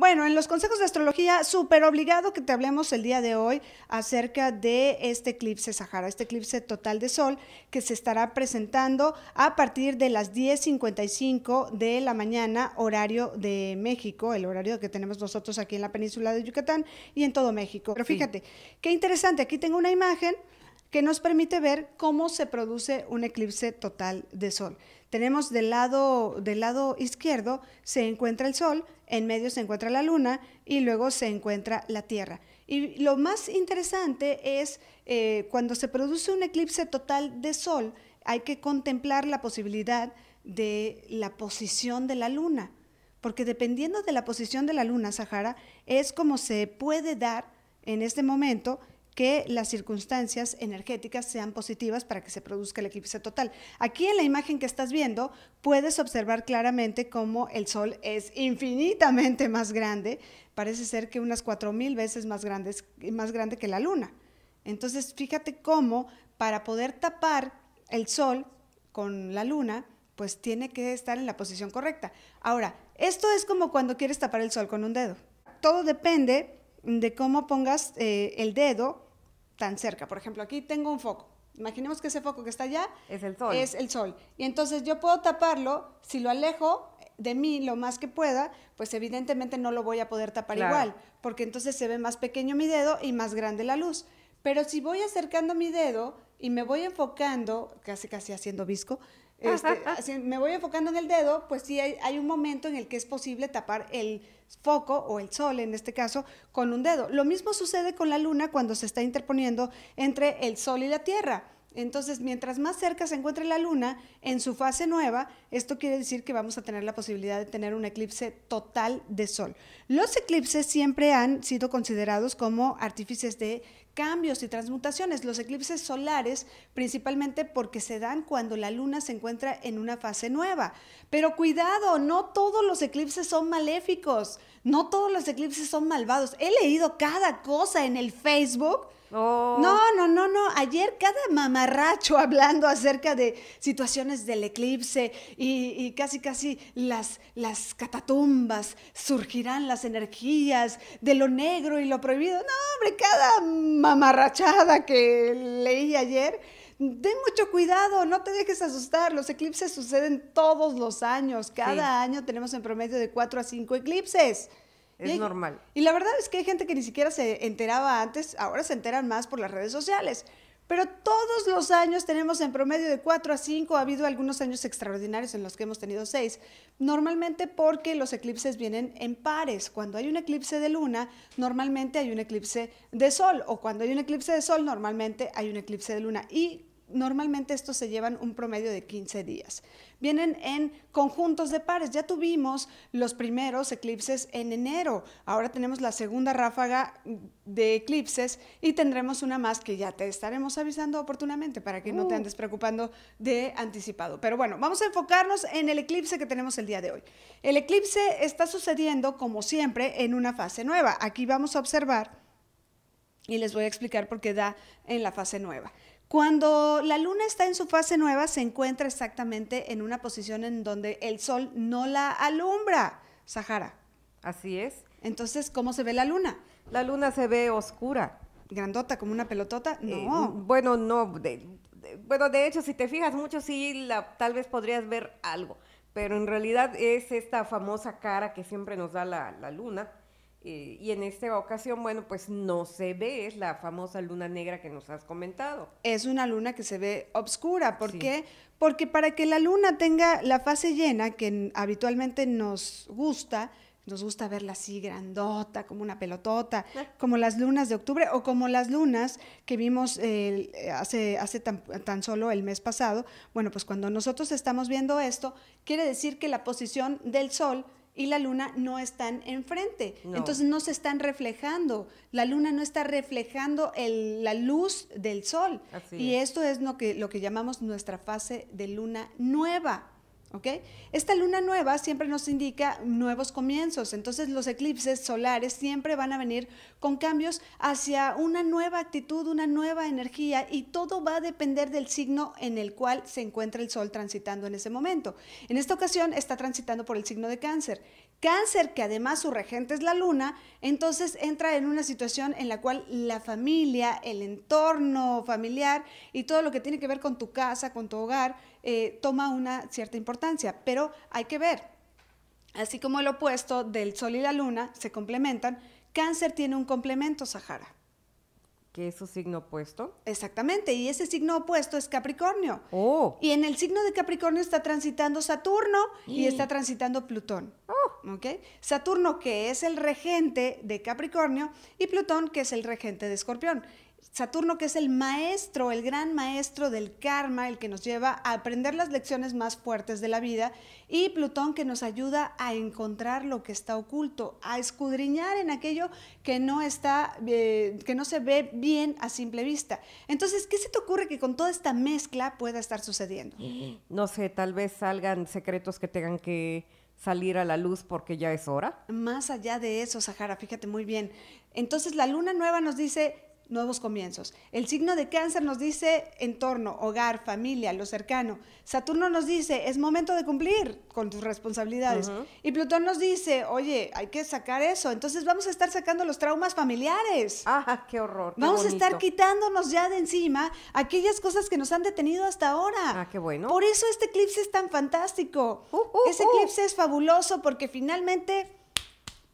Bueno, en los consejos de astrología, súper obligado que te hablemos el día de hoy acerca de este eclipse Sahara, este eclipse total de sol que se estará presentando a partir de las 10.55 de la mañana, horario de México, el horario que tenemos nosotros aquí en la península de Yucatán y en todo México. Pero fíjate, qué interesante, aquí tengo una imagen que nos permite ver cómo se produce un eclipse total de sol. Tenemos del lado, del lado izquierdo se encuentra el sol, en medio se encuentra la luna y luego se encuentra la tierra. Y lo más interesante es eh, cuando se produce un eclipse total de sol, hay que contemplar la posibilidad de la posición de la luna, porque dependiendo de la posición de la luna, Sahara, es como se puede dar en este momento que las circunstancias energéticas sean positivas para que se produzca el eclipse total. Aquí en la imagen que estás viendo puedes observar claramente cómo el Sol es infinitamente más grande, parece ser que unas 4.000 veces más, más grande que la Luna. Entonces fíjate cómo para poder tapar el Sol con la Luna, pues tiene que estar en la posición correcta. Ahora, esto es como cuando quieres tapar el Sol con un dedo. Todo depende de cómo pongas eh, el dedo tan cerca. Por ejemplo, aquí tengo un foco. Imaginemos que ese foco que está allá es el sol. Es el sol. Y entonces yo puedo taparlo, si lo alejo de mí lo más que pueda, pues evidentemente no lo voy a poder tapar igual, porque entonces se ve más pequeño mi dedo y más grande la luz. Pero si voy acercando mi dedo y me voy enfocando, casi casi haciendo visco, si este, me voy enfocando en el dedo, pues sí hay, un momento en el que es posible tapar el foco o el sol, en este caso, con un dedo. Lo mismo sucede con la luna cuando se está interponiendo entre el sol y la tierra. Entonces, mientras más cerca se encuentre la luna en su fase nueva, esto quiere decir que vamos a tener la posibilidad de tener un eclipse total de sol. Los eclipses siempre han sido considerados como artífices de cambios y transmutaciones. Los eclipses solares principalmente porque se dan cuando la luna se encuentra en una fase nueva. Pero cuidado, no todos los eclipses son maléficos, no todos los eclipses son malvados. He leído cada cosa en el Facebook Oh. No, no, no, no. Ayer cada mamarracho hablando acerca de situaciones del eclipse y, casi, casi las, las catatumbas, surgirán las energías de lo negro y lo prohibido. No, hombre, cada mamarrachada que leí ayer. Ten mucho cuidado, no te dejes asustar. Los eclipses suceden todos los años. Cada año tenemos en promedio de cuatro a cinco eclipses. Es normal. Y la verdad es que hay gente que ni siquiera se enteraba antes, ahora se enteran más por las redes sociales. Pero todos los años tenemos en promedio de 4 a 5, ha habido algunos años extraordinarios en los que hemos tenido 6, normalmente porque los eclipses vienen en pares. Cuando hay un eclipse de luna, normalmente hay un eclipse de sol, o cuando hay un eclipse de sol, normalmente hay un eclipse de luna. Y Normalmente estos se llevan un promedio de 15 días. Vienen en conjuntos de pares. Ya tuvimos los primeros eclipses en enero. Ahora tenemos la segunda ráfaga de eclipses y tendremos una más que ya te estaremos avisando oportunamente para que no te uh. andes preocupando de anticipado. Pero bueno, vamos a enfocarnos en el eclipse que tenemos el día de hoy. El eclipse está sucediendo, como siempre, en una fase nueva. Aquí vamos a observar y les voy a explicar por qué da en la fase nueva. Cuando la luna está en su fase nueva, se encuentra exactamente en una posición en donde el sol no la alumbra. Sahara. Así es. Entonces, ¿cómo se ve la luna? La luna se ve oscura. ¿Grandota como una pelotota? Eh, no. bueno, no. bueno, de hecho, si te fijas mucho, sí, la, tal vez podrías ver algo. Pero en realidad es esta famosa cara que siempre nos da la luna eh, y en esta ocasión, bueno, pues no se ve, es la famosa luna negra que nos has comentado. Es una luna que se ve oscura. ¿por qué? Porque para que la luna tenga la fase llena, que habitualmente nos gusta, nos gusta verla así grandota, como una pelotota, ah. como las lunas de octubre o como las lunas que vimos hace, tan, solo el mes pasado. Bueno, pues cuando nosotros estamos viendo esto, quiere decir que la posición del Sol y la luna no están enfrente. Entonces no se están reflejando. La luna no está reflejando el, la luz del sol. y esto es lo que, lo que llamamos nuestra fase de luna nueva. Esta luna nueva siempre nos indica nuevos comienzos, entonces los eclipses solares siempre van a venir con cambios hacia una nueva actitud, una nueva energía y todo va a depender del signo en el cual se encuentra el sol transitando en ese momento. En esta ocasión está transitando por el signo de cáncer. Cáncer, que además su regente es la luna, entonces entra en una situación en la cual la familia, el entorno familiar y todo lo que tiene que ver con tu casa, con tu hogar, eh, toma una cierta importancia, pero hay que ver, así como el opuesto del Sol y la Luna se complementan, cáncer tiene un complemento, Sahara. que es su signo opuesto? Exactamente, y ese signo opuesto es Capricornio. Oh. Y en el signo de Capricornio está transitando Saturno y, está transitando Plutón. Oh. Saturno, que es el regente de Capricornio, y Plutón, que es el regente de Escorpión. Saturno, que es el maestro, el gran maestro del karma, el que nos lleva a aprender las lecciones más fuertes de la vida, y Plutón, que nos ayuda a encontrar lo que está oculto, a escudriñar en aquello que no está, eh, que no se ve bien a simple vista. Entonces, ¿qué se te ocurre que con toda esta mezcla pueda estar sucediendo? No sé, tal vez salgan secretos que tengan que salir a la luz porque ya es hora. Más allá de eso, Sahara, fíjate muy bien. Entonces, la luna nueva nos dice nuevos comienzos. El signo de cáncer nos dice entorno, hogar, familia, lo cercano. Saturno nos dice, es momento de cumplir con tus responsabilidades. Y Plutón nos dice, oye, hay que sacar eso. Entonces vamos a estar sacando los traumas familiares. ¡Ah, qué horror! vamos a estar quitándonos ya de encima aquellas cosas que nos han detenido hasta ahora. Ah, qué bueno. Por eso este eclipse es tan fantástico. Uh, uh, Ese eclipse uh. es fabuloso porque finalmente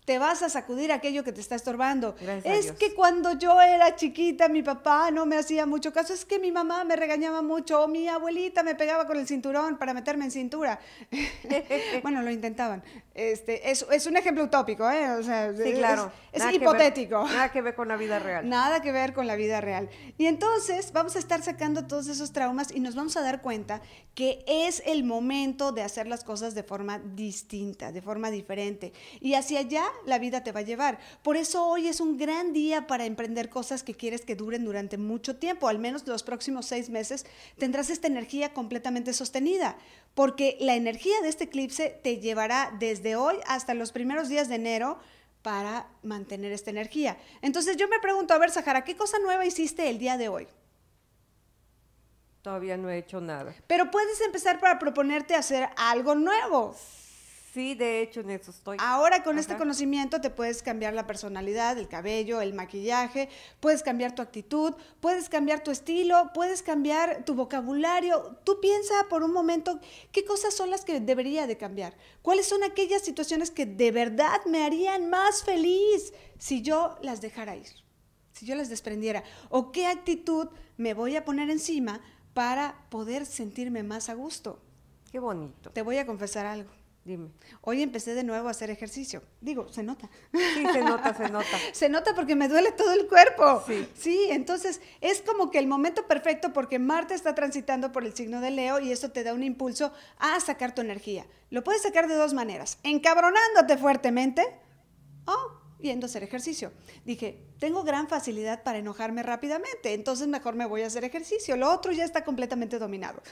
te vas a sacudir aquello que te está estorbando. es que cuando yo era chiquita, mi papá no me hacía mucho caso, es que mi mamá me regañaba mucho, o mi abuelita me pegaba con el cinturón para meterme en cintura. bueno, lo intentaban. Este, es, un ejemplo utópico, ¿eh? O sea, claro. Es, hipotético. nada que ver con la vida real. Nada que ver con la vida real. Y entonces vamos a estar sacando todos esos traumas y nos vamos a dar cuenta que es el momento de hacer las cosas de forma distinta, de forma diferente. Y hacia allá la vida te va a llevar. Por eso hoy es un gran día para emprender cosas que quieres que duren durante mucho tiempo, al menos los próximos seis meses tendrás esta energía completamente sostenida, porque la energía de este eclipse te llevará desde hoy hasta los primeros días de enero para mantener esta energía. Entonces yo me pregunto, a ver, Sahara, ¿qué cosa nueva hiciste el día de hoy? Todavía no he hecho nada. Pero puedes empezar para proponerte hacer algo nuevo. Sí, de hecho, en eso estoy. Ahora con este conocimiento te puedes cambiar la personalidad, el cabello, el maquillaje, puedes cambiar tu actitud, puedes cambiar tu estilo, puedes cambiar tu vocabulario. Tú piensa por un momento qué cosas son las que debería de cambiar, cuáles son aquellas situaciones que de verdad me harían más feliz si yo las dejara ir, si yo las desprendiera, o qué actitud me voy a poner encima para poder sentirme más a gusto. Qué bonito. Te voy a confesar algo. Dime. Hoy empecé de nuevo a hacer ejercicio. Digo, se nota. Sí, se nota, se nota. se nota porque me duele todo el cuerpo. Sí. Sí, entonces es como que el momento perfecto porque Marte está transitando por el signo de Leo y eso te da un impulso a sacar tu energía. Lo puedes sacar de dos maneras, encabronándote fuertemente o viendo a hacer ejercicio. Dije, tengo gran facilidad para enojarme rápidamente, entonces mejor me voy a hacer ejercicio. Lo otro ya está completamente dominado.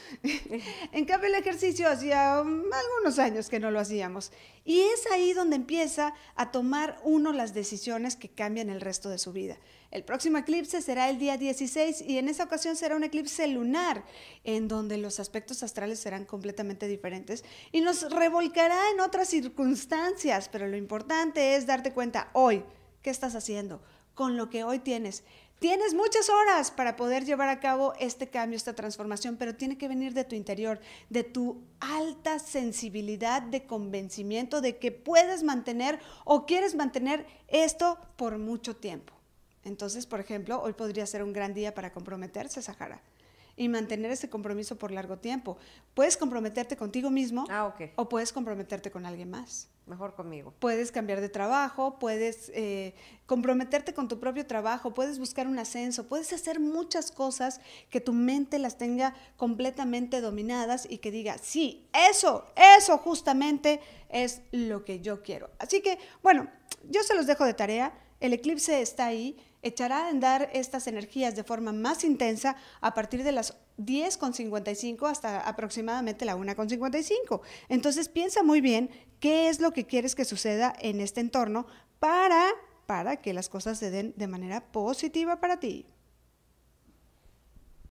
en cambio, el ejercicio hacía algunos años que no lo hacíamos. Y es ahí donde empieza a tomar uno las decisiones que cambian el resto de su vida. El próximo eclipse será el día 16 y en esa ocasión será un eclipse lunar, en donde los aspectos astrales serán completamente diferentes y nos revolcará en otras circunstancias, pero lo importante es darte cuenta hoy qué estás haciendo, con lo que hoy tienes. Tienes muchas horas para poder llevar a cabo este cambio, esta transformación, pero tiene que venir de tu interior, de tu alta sensibilidad de convencimiento de que puedes mantener o quieres mantener esto por mucho tiempo. Entonces, por ejemplo, hoy podría ser un gran día para comprometerse, Sahara, y mantener ese compromiso por largo tiempo. Puedes comprometerte contigo mismo ah, o puedes comprometerte con alguien más mejor conmigo. Puedes cambiar de trabajo, puedes eh, comprometerte con tu propio trabajo, puedes buscar un ascenso, puedes hacer muchas cosas que tu mente las tenga completamente dominadas y que diga, sí, eso, eso justamente es lo que yo quiero. Así que, bueno, yo se los dejo de tarea, el eclipse está ahí, echará a andar estas energías de forma más intensa a partir de las 10.55 hasta aproximadamente la 1.55. Entonces piensa muy bien qué es lo que quieres que suceda en este entorno para, para que las cosas se den de manera positiva para ti.